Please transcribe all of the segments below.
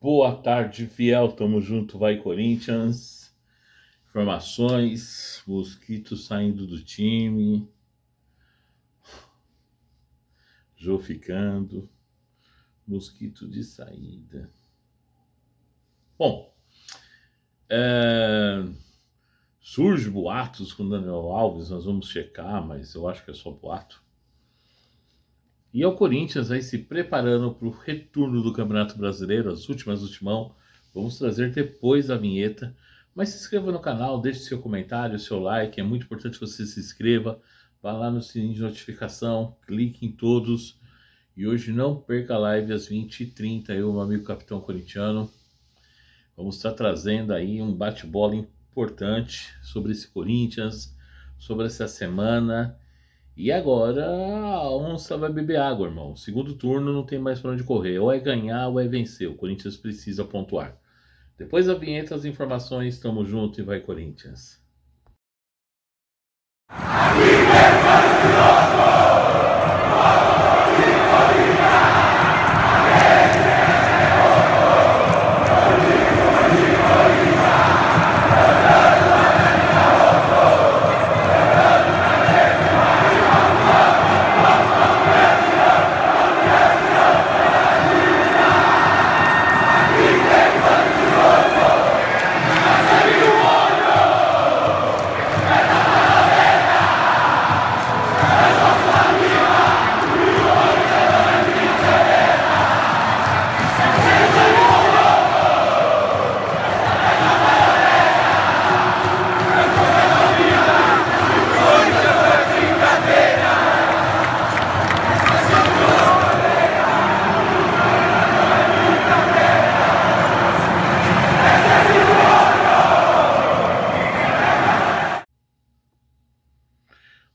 Boa tarde, fiel. Tamo junto, vai Corinthians. Informações, Mosquito saindo do time. Jô ficando. Mosquito de saída. Bom, é... surge boatos com Daniel Alves, nós vamos checar, mas eu acho que é só boato e ao Corinthians aí se preparando para o retorno do Campeonato Brasileiro, as últimas do vamos trazer depois a vinheta. Mas se inscreva no canal, deixe seu comentário, seu like, é muito importante que você se inscreva. Vá lá no sininho de notificação, clique em todos. E hoje não perca a live às 20h30, eu, meu amigo Capitão Corintiano. Vamos estar trazendo aí um bate-bola importante sobre esse Corinthians, sobre essa semana e agora a Onça vai beber água, irmão. Segundo turno não tem mais para onde correr. Ou é ganhar ou é vencer. O Corinthians precisa pontuar. Depois da vinheta, as informações. Tamo junto e vai, Corinthians.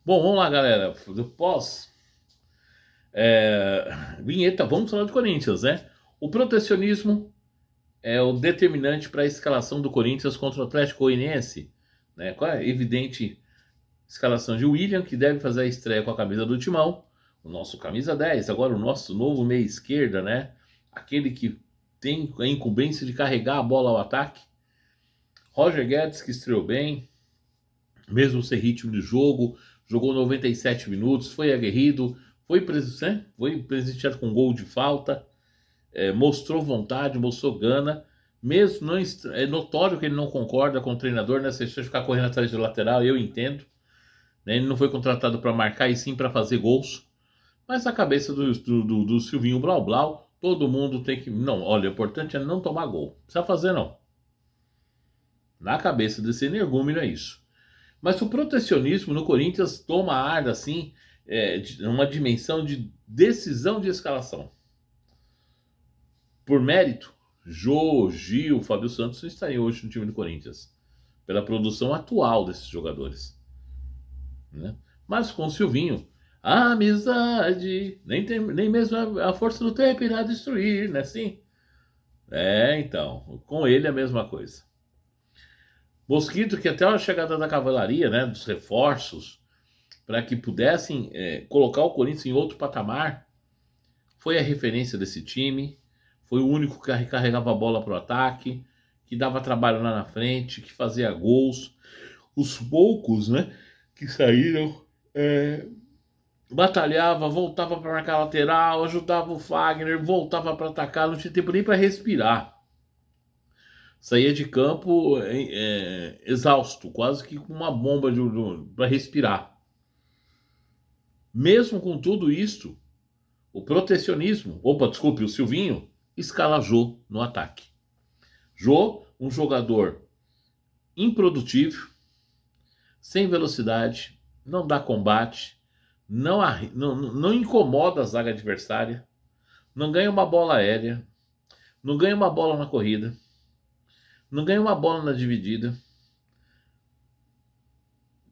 Bom, vamos lá, galera. Do pós. É... Vinheta, vamos falar do Corinthians, né? O protecionismo é o determinante para a escalação do Corinthians contra o Atlético Goianiense. Né? Com a evidente escalação de William, que deve fazer a estreia com a camisa do Timão, o nosso camisa 10, agora o nosso novo meia esquerda, né? Aquele que tem a incumbência de carregar a bola ao ataque. Roger Guedes, que estreou bem, mesmo sem ritmo de jogo, jogou 97 minutos, foi aguerrido, foi, né, foi presenteado com gol de falta, é, mostrou vontade, mostrou gana. Mesmo não, é notório que ele não concorda com o treinador nessa história de ficar correndo atrás do lateral, eu entendo. Né, ele não foi contratado para marcar e sim para fazer gols. Mas na cabeça do, do, do Silvinho Blau Blau, todo mundo tem que. Não, olha, o importante é não tomar gol. Não precisa fazer, não. Na cabeça desse energúmeno é isso. Mas o protecionismo no Corinthians toma ar assim, é, uma dimensão de decisão de escalação. Por mérito, Jô, Gil, Fábio Santos não estariam hoje no time do Corinthians, pela produção atual desses jogadores. Né? Mas com o Silvinho, a amizade, nem, tem, nem mesmo a, a, força do tempo irá destruir, né? Sim. É, então, com ele é a mesma coisa. Mosquito que até a chegada da cavalaria, né, dos reforços, para que pudessem é, colocar o Corinthians em outro patamar, foi a referência desse time, foi o único que carregava a bola para o ataque, que dava trabalho lá na frente, que fazia gols. Os poucos né, que saíram é, batalhava, voltava para marcar lateral, ajudava o Fagner, voltava para atacar, não tinha tempo nem para respirar saía de campo é, exausto, quase que com uma bomba para respirar. Mesmo com tudo isto, o protecionismo, opa, desculpe, o Silvinho, escala Jô no ataque. Jô, um jogador improdutivo, sem velocidade, não dá combate, não, não, não incomoda a zaga adversária, não ganha uma bola aérea, não ganha uma bola na corrida não ganhou uma bola na dividida.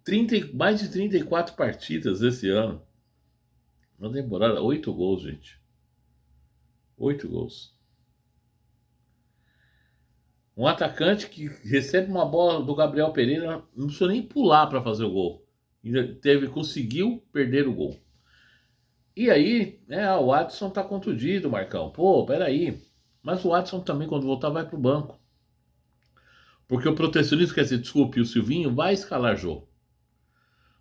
30, mais de 34 partidas esse ano. Na temporada, oito gols, gente. oito gols. Um atacante que recebe uma bola do Gabriel Pereira, não precisou nem pular para fazer o gol. Ainda teve, conseguiu perder o gol. E aí, é o Watson tá contundido, Marcão. Pô, peraí. Mas o Watson também, quando voltar, vai pro banco. Porque o protecionista quer dizer, desculpe, o Silvinho vai escalar jogo.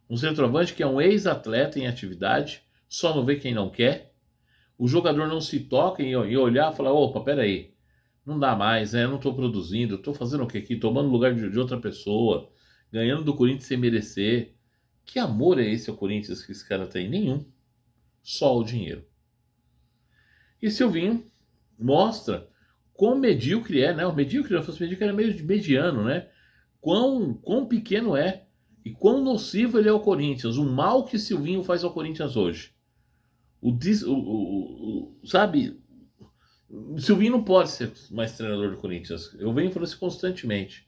Um centroavante que é um ex-atleta em atividade, só não vê quem não quer. O jogador não se toca e olhar e falar, opa, peraí, não dá mais, né? Eu não estou produzindo, estou fazendo o que aqui? Tomando lugar de, de outra pessoa, ganhando do Corinthians sem merecer. Que amor é esse ao Corinthians que esse cara tem? Nenhum. Só o dinheiro. E Silvinho mostra quão medíocre é, né? O medíocre, eu fosse medíocre, era meio mediano, né? Quão, quão pequeno é e quão nocivo ele é ao Corinthians. O mal que Silvinho faz ao Corinthians hoje. O, o, o, o sabe, Silvinho não pode ser mais treinador do Corinthians. Eu venho falando isso constantemente.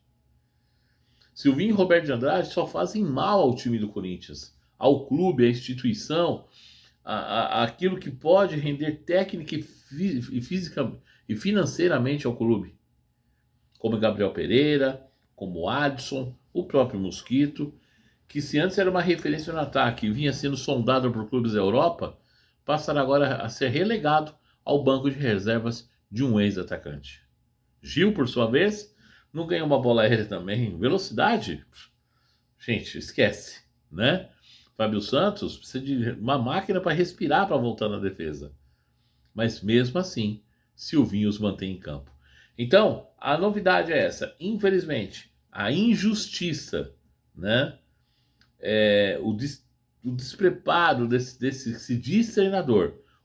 Silvinho e Roberto de Andrade só fazem mal ao time do Corinthians, ao clube, à instituição, a, a, aquilo que pode render técnica e, e física, e financeiramente ao clube, como Gabriel Pereira, como Adson, o próprio Mosquito, que se antes era uma referência no ataque e vinha sendo sondado por clubes da Europa, passará agora a ser relegado ao banco de reservas de um ex-atacante. Gil, por sua vez, não ganhou uma bola aérea também. Velocidade? Gente, esquece, né? Fábio Santos precisa de uma máquina para respirar para voltar na defesa. Mas mesmo assim, Silvinho os mantém em campo. Então, a novidade é essa. Infelizmente, a injustiça, né? É, o, des, o, despreparo desse, desse se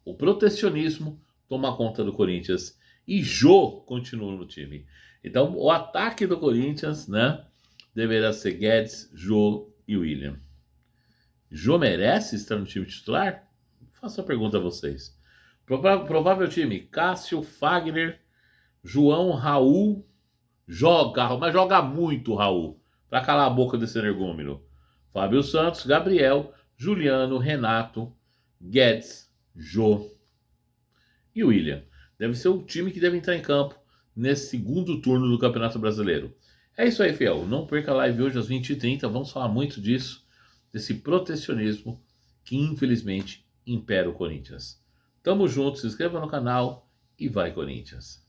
o protecionismo toma conta do Corinthians e Jô continua no time. Então, o ataque do Corinthians, né? Deverá ser Guedes, Jô e William. Jô merece estar no time titular? Faço a pergunta a vocês. Provável, provável time: Cássio, Fagner, João, Raul. Joga, mas joga muito, Raul. Pra calar a boca desse energúmeno. Fábio Santos, Gabriel, Juliano, Renato, Guedes, Jô e William. Deve ser o time que deve entrar em campo nesse segundo turno do Campeonato Brasileiro. É isso aí, fiel. Não perca a live hoje às 20h30. Vamos falar muito disso, desse protecionismo que infelizmente impera o Corinthians. Tamo junto, se inscreva no canal e vai Corinthians!